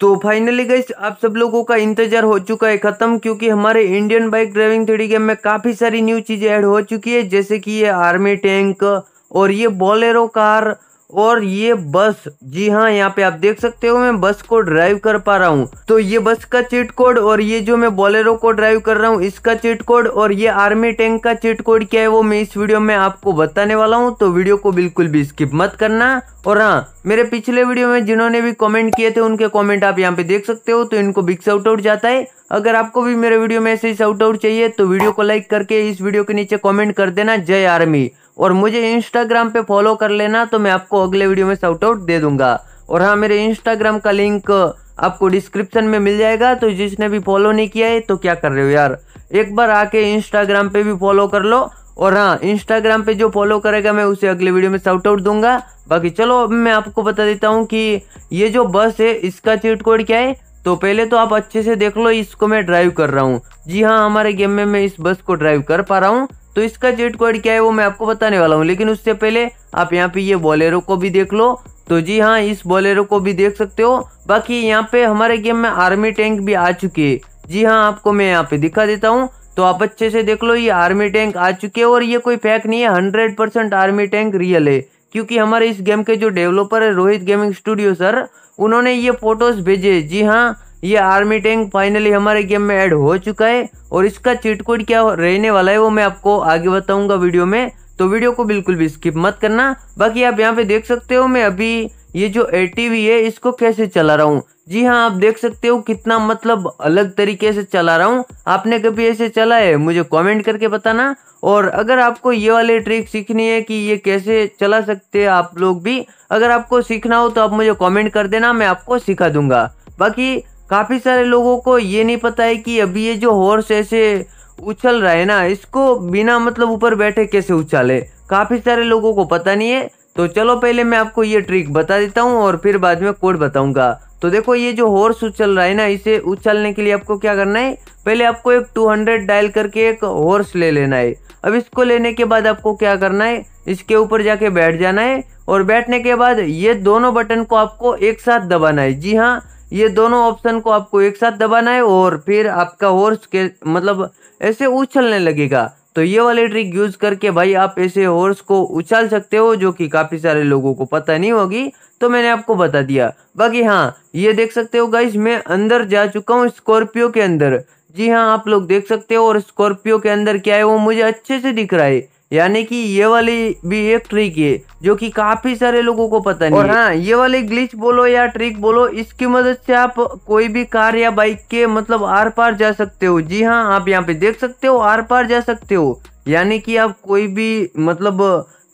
तो फाइनली गई आप सब लोगों का इंतजार हो चुका है खत्म क्योंकि हमारे Indian bike driving three game में काफ़ी सारी न्यू चीज़ें ऐड हो चुकी है जैसे कि ये आर्मी टैंक और ये बोलेरो कार और ये बस जी हाँ यहाँ पे आप देख सकते हो मैं बस को ड्राइव कर पा रहा हूँ तो ये बस का चिट कोड और ये जो मैं बोलेरो को ड्राइव कर रहा हूँ इसका चिट कोड और ये आर्मी टैंक का चिट कोड क्या है वो मैं इस वीडियो में आपको बताने वाला हूँ तो वीडियो को बिल्कुल भी स्किप मत करना और हाँ मेरे पिछले वीडियो में जिन्होंने भी कॉमेंट किए थे उनके कॉमेंट आप यहाँ पे देख सकते हो तो इनको बिग साउट आउट जाता है अगर आपको भी मेरे वीडियो में ऐसे ही साउट आउट चाहिए तो वीडियो को लाइक करके इस वीडियो के नीचे कॉमेंट कर देना जय आर्मी और मुझे इंस्टाग्राम पे फॉलो कर लेना तो मैं आपको अगले वीडियो में साउट आउट दे दूंगा और हाँ मेरे इंस्टाग्राम का लिंक आपको डिस्क्रिप्शन में मिल जाएगा तो जिसने भी फॉलो नहीं किया है तो क्या कर रहे हो यार एक बार आके इंस्टाग्राम पे भी फॉलो कर लो और हाँ इंस्टाग्राम पे जो फॉलो करेगा मैं उसे अगले वीडियो में साउट आउट दूंगा बाकी चलो अब मैं आपको बता देता हूँ कि ये जो बस है इसका चीट कोड क्या है तो पहले तो आप अच्छे से देख लो इसको मैं ड्राइव कर रहा हूँ जी हाँ हमारे गेम में मैं इस बस को ड्राइव कर पा रहा हूँ तो इसका जेट क्वाड क्या है वो मैं आपको बताने वाला हूँ लेकिन उससे पहले आप यहाँ पे ये बॉलेरो को भी देख लो तो जी हाँ इस बॉलेरो को भी देख सकते हो बाकी यहाँ पे हमारे गेम में आर्मी टैंक भी आ चुके है जी हाँ आपको मैं यहाँ पे दिखा देता हूँ तो आप अच्छे से देख लो ये आर्मी टैंक आ चुके है और ये कोई फैक नहीं है hundred percent army tank real है क्योंकि हमारे इस गेम के जो डेवलपर है रोहित गेमिंग स्टूडियो सर उन्होंने ये फोटोज भेजे जी हाँ ये आर्मी टैंक फाइनली हमारे गेम में ऐड हो चुका है और इसका चीट कोड क्या रहने वाला है वो मैं आपको आगे बताऊंगा वीडियो में तो वीडियो को बिल्कुल भी स्किप मत करना बाकी आप यहाँ पे देख सकते हो मैं अभी ये जो ए है इसको कैसे चला रहा हूँ जी हाँ आप देख सकते हो कितना मतलब अलग तरीके से चला रहा हूँ आपने कभी ऐसे चला है मुझे कमेंट करके बताना और अगर आपको ये वाले ट्रिक सीखनी है कि ये कैसे चला सकते हैं आप लोग भी अगर आपको सीखना हो तो आप मुझे कमेंट कर देना मैं आपको सिखा दूंगा बाकी काफ़ी सारे लोगों को ये नहीं पता है कि अभी ये जो हॉर्स ऐसे उछल रहा है ना इसको बिना मतलब ऊपर बैठे कैसे उछाले काफ़ी सारे लोगों को पता नहीं है तो चलो पहले मैं आपको ये ट्रिक बता देता हूँ और फिर बाद में कोड बताऊँगा तो देखो ये जो हॉर्स उछल रहा है ना इसे उछलने के लिए आपको क्या करना है पहले आपको एक 200 डायल करके एक हॉर्स ले लेना है अब इसको लेने के बाद आपको क्या करना है इसके ऊपर जाके बैठ जाना है और बैठने के बाद ये दोनों बटन को आपको एक साथ दबाना है जी हाँ ये दोनों ऑप्शन को आपको एक साथ दबाना है और फिर आपका हॉर्स के मतलब ऐसे उछलने लगेगा तो ये वाली ट्रिक यूज करके भाई आप ऐसे हॉर्स को उछाल सकते हो जो कि काफ़ी सारे लोगों को पता नहीं होगी तो मैंने आपको बता दिया बाकी हाँ ये देख सकते हो गाइस मैं अंदर जा चुका हूँ स्कॉर्पियो के अंदर जी हाँ आप लोग देख सकते हो और स्कॉर्पियो के अंदर क्या है वो मुझे अच्छे से दिख रहा है यानी कि ये वाली भी एक ट्रिक है जो कि काफी सारे लोगों को पता नहीं और हाँ ये वाली ग्लिच बोलो या ट्रिक बोलो इसकी मदद से आप कोई भी कार या बाइक के मतलब आर पार जा सकते हो जी हाँ आप यहाँ पे देख सकते हो आर पार जा सकते हो यानी कि आप कोई भी मतलब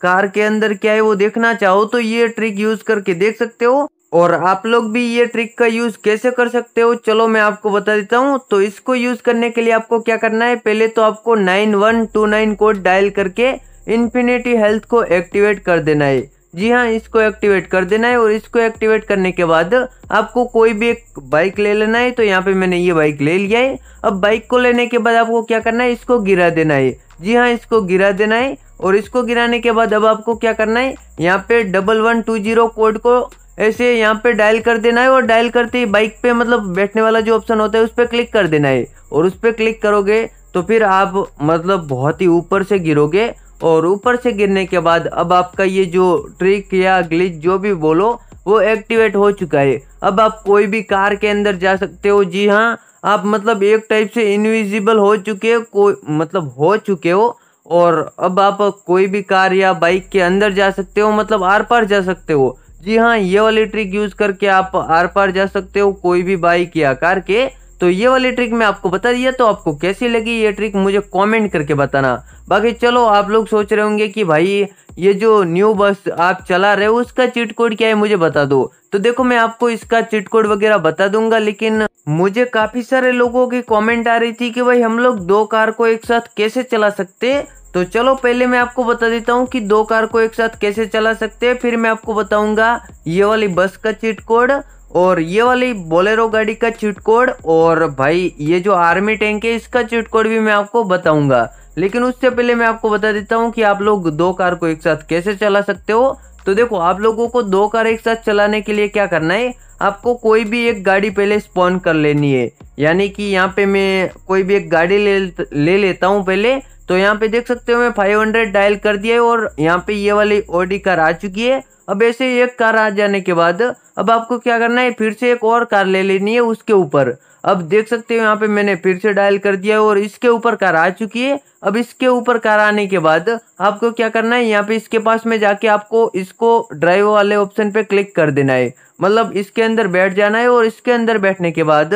कार के अंदर क्या है वो देखना चाहो तो ये ट्रिक यूज करके देख सकते हो और आप लोग भी ये ट्रिक का यूज़ कैसे कर सकते हो चलो मैं आपको बता देता हूँ तो इसको यूज़ करने के लिए आपको क्या करना है पहले तो आपको nine one two nine code dial करके इन्फिनिटी हेल्थ को एक्टिवेट कर देना है जी हाँ इसको एक्टिवेट कर देना है और इसको एक्टिवेट करने के बाद आपको कोई भी एक बाइक ले लेना है तो यहाँ पे मैंने ये बाइक ले लिया है अब बाइक को लेने के बाद आपको क्या करना है इसको गिरा देना है जी हाँ इसको गिरा देना है और इसको गिराने के बाद अब आपको क्या करना है यहाँ पे double one two zero code को ऐसे यहाँ पे डायल कर देना है और डायल करते ही बाइक पे मतलब बैठने वाला जो ऑप्शन होता है उस पर क्लिक कर देना है और उस पर क्लिक करोगे तो फिर आप मतलब बहुत ही ऊपर से गिरोगे और ऊपर से गिरने के बाद अब आपका ये जो ट्रिक या ग्लिच जो भी बोलो वो एक्टिवेट हो चुका है अब आप कोई भी कार के अंदर जा सकते हो जी हाँ आप मतलब एक टाइप से इनविजिबल हो चुके हो कोई मतलब हो चुके हो और अब आप कोई भी कार या बाइक के अंदर जा सकते हो मतलब आर पार जा सकते हो जी हाँ ये वाली ट्रिक यूज करके आप आर पार जा सकते हो कोई भी बाइक या कार के तो ये वाली ट्रिक मैं आपको बता दिया तो आपको कैसी लगी ये ट्रिक मुझे कमेंट करके बताना बाकी चलो आप लोग सोच रहे होंगे कि भाई ये जो न्यू बस आप चला रहे हो उसका चिट कोड क्या है मुझे बता दो तो देखो मैं आपको इसका चिट कोड वगैरह बता दूंगा लेकिन मुझे काफ़ी सारे लोगों की कमेंट आ रही थी कि भाई हम लोग दो कार को एक साथ कैसे चला सकते तो चलो पहले मैं आपको बता देता हूँ कि दो कार को एक साथ कैसे चला सकते हैं फिर मैं आपको बताऊंगा ये वाली बस का चीट कोड और ये वाली बोलेरो गाड़ी का चीट कोड और भाई ये जो आर्मी टैंक है इसका चीट कोड भी मैं आपको बताऊंगा लेकिन उससे पहले मैं आपको बता देता हूँ कि आप लोग दो कार को एक साथ कैसे चला सकते हो तो देखो आप लोगों को दो कार एक साथ चलाने के लिए क्या करना है आपको कोई भी एक गाड़ी पहले स्पॉन कर लेनी है यानी कि यहाँ पे मैं कोई भी एक गाड़ी ले ले लेता हूँ पहले तो यहाँ पे देख सकते हो मैं 500 डायल कर दिया है और यहाँ पे ये वाली ओडी कार आ चुकी है अब ऐसे एक कार आ जाने के बाद अब आपको क्या करना है फिर से एक और कार ले लेनी है उसके ऊपर अब देख सकते हो यहाँ पे मैंने फिर से डायल कर दिया है और इसके ऊपर कार आ चुकी है अब इसके ऊपर कार आने के बाद आपको क्या करना है यहाँ पे इसके पास में जाके आपको इसको ड्राइव वाले ऑप्शन पे क्लिक कर देना है मतलब इसके अंदर बैठ जाना है और इसके अंदर बैठने के बाद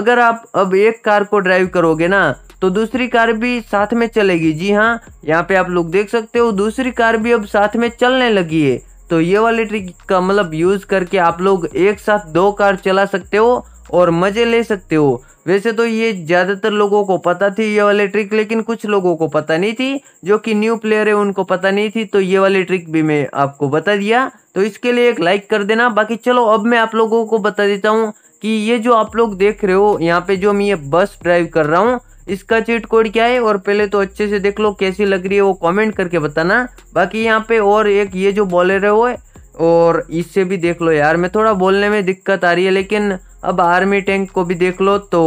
अगर आप अब एक कार को ड्राइव करोगे ना तो दूसरी कार भी साथ में चलेगी जी हाँ यहाँ पे आप लोग देख सकते हो दूसरी कार भी अब साथ में चलने लगी है तो ये वाले ट्रिक का मतलब यूज़ करके आप लोग एक साथ दो कार चला सकते हो और मज़े ले सकते हो वैसे तो ये ज़्यादातर लोगों को पता थी ये वाली ट्रिक लेकिन कुछ लोगों को पता नहीं थी जो कि न्यू प्लेयर है उनको पता नहीं थी तो ये वाली ट्रिक भी मैं आपको बता दिया तो इसके लिए एक लाइक कर देना बाकी चलो अब मैं आप लोगों को बता देता हूँ कि ये जो आप लोग देख रहे हो यहाँ पे जो मैं ये बस ड्राइव कर रहा हूँ इसका चीट कोड क्या है और पहले तो अच्छे से देख लो कैसी लग रही है वो कमेंट करके बताना बाकी यहाँ पे और एक ये जो बोले रहे हो और इससे भी देख लो यार मैं थोड़ा बोलने में दिक्कत आ रही है लेकिन अब आर्मी टैंक को भी देख लो तो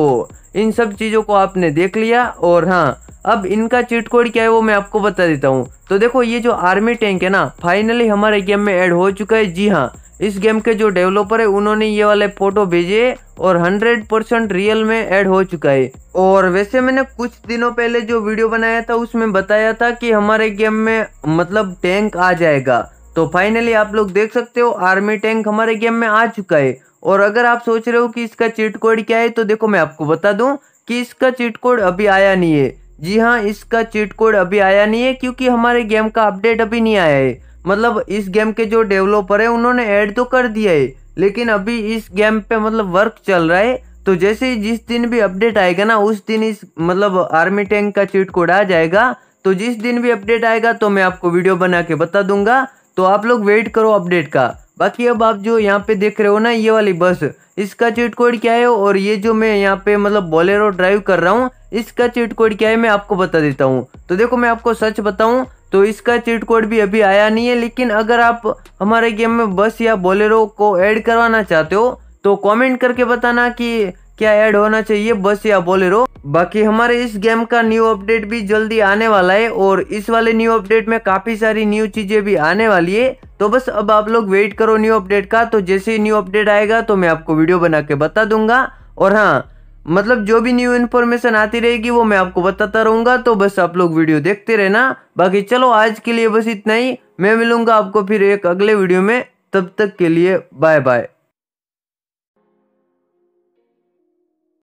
इन सब चीज़ों को आपने देख लिया और हाँ अब इनका चीट कोड क्या है वो मैं आपको बता देता हूँ तो देखो ये जो आर्मी टैंक है ना फाइनली हमारे गेम में ऐड हो चुका है जी हाँ इस गेम के जो डेवलपर है उन्होंने ये वाले फोटो भेजे और 100 परसेंट रियल में ऐड हो चुका है और वैसे मैंने कुछ दिनों पहले जो वीडियो बनाया था उसमें बताया था कि हमारे गेम में मतलब टैंक आ जाएगा तो फाइनली आप लोग देख सकते हो आर्मी टैंक हमारे गेम में आ चुका है और अगर आप सोच रहे हो कि इसका चीट कोड क्या है तो देखो मैं आपको बता दूं कि इसका चीट कोड अभी आया नहीं है जी हाँ इसका चीट कोड अभी आया नहीं है क्योंकि हमारे गेम का अपडेट अभी नहीं आया है मतलब इस गेम के जो डेवलपर है उन्होंने ऐड तो कर दिया है लेकिन अभी इस गेम पे मतलब वर्क चल रहा है तो जैसे ही जिस दिन भी अपडेट आएगा ना उस दिन इस मतलब आर्मी टैंक का चीट कोड आ जाएगा तो जिस दिन भी अपडेट आएगा तो मैं आपको वीडियो बना के बता दूंगा तो आप लोग वेट करो अपडेट का बाकी अब आप जो यहाँ पे देख रहे हो ना ये वाली बस इसका चीट कोड क्या है और ये जो मैं यहाँ पे मतलब बॉलेरो ड्राइव कर रहा हूँ इसका चीट कोड क्या है मैं आपको बता देता हूँ तो देखो मैं आपको सच बताऊँ तो इसका चीट कोड भी अभी आया नहीं है लेकिन अगर आप हमारे गेम में बस या बोलेरो को ऐड करवाना चाहते हो तो कमेंट करके बताना कि क्या ऐड होना चाहिए बस या बोलेरो बाकी हमारे इस गेम का न्यू अपडेट भी जल्दी आने वाला है और इस वाले न्यू अपडेट में काफ़ी सारी न्यू चीज़ें भी आने वाली है तो बस अब आप लोग वेट करो न्यू अपडेट का तो जैसे ही न्यू अपडेट आएगा तो मैं आपको वीडियो बना के बता दूंगा और हाँ मतलब जो भी न्यू इन्फॉर्मेशन आती रहेगी वो मैं आपको बताता रहूँगा तो बस आप लोग वीडियो देखते रहना बाकी चलो आज के लिए बस इतना ही मैं मिलूंगा आपको फिर एक अगले वीडियो में तब तक के लिए बाय बाय